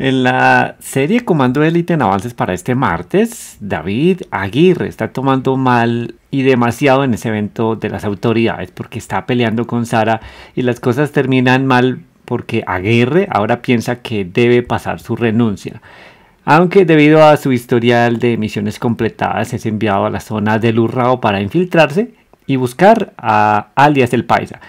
En la serie Comando Elite en Avances para este martes, David Aguirre está tomando mal y demasiado en ese evento de las autoridades porque está peleando con Sara y las cosas terminan mal porque Aguirre ahora piensa que debe pasar su renuncia. Aunque debido a su historial de misiones completadas es enviado a la zona del Urrao para infiltrarse y buscar a alias el Paisa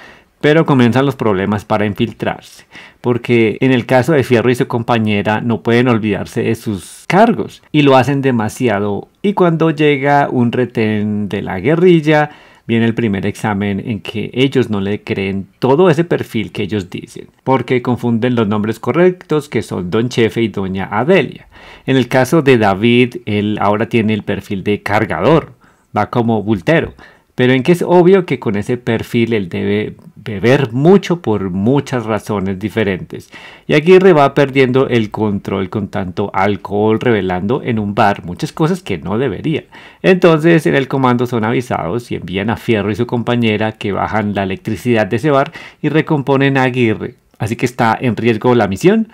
pero comienzan los problemas para infiltrarse, porque en el caso de Fierro y su compañera no pueden olvidarse de sus cargos y lo hacen demasiado. Y cuando llega un retén de la guerrilla, viene el primer examen en que ellos no le creen todo ese perfil que ellos dicen, porque confunden los nombres correctos que son Don Chefe y Doña Adelia. En el caso de David, él ahora tiene el perfil de cargador, va como bultero, pero en que es obvio que con ese perfil él debe beber mucho por muchas razones diferentes. Y Aguirre va perdiendo el control con tanto alcohol revelando en un bar muchas cosas que no debería. Entonces en el comando son avisados y envían a Fierro y su compañera que bajan la electricidad de ese bar y recomponen a Aguirre. Así que está en riesgo la misión,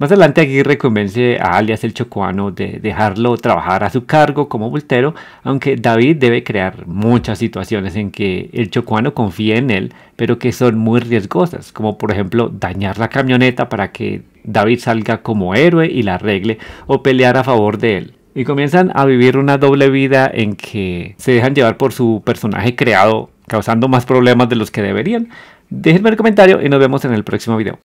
más adelante aquí convence a alias el Chocuano de dejarlo trabajar a su cargo como voltero, aunque David debe crear muchas situaciones en que el Chocuano confía en él, pero que son muy riesgosas, como por ejemplo dañar la camioneta para que David salga como héroe y la arregle o pelear a favor de él. Y comienzan a vivir una doble vida en que se dejan llevar por su personaje creado, causando más problemas de los que deberían. Déjenme el comentario y nos vemos en el próximo video.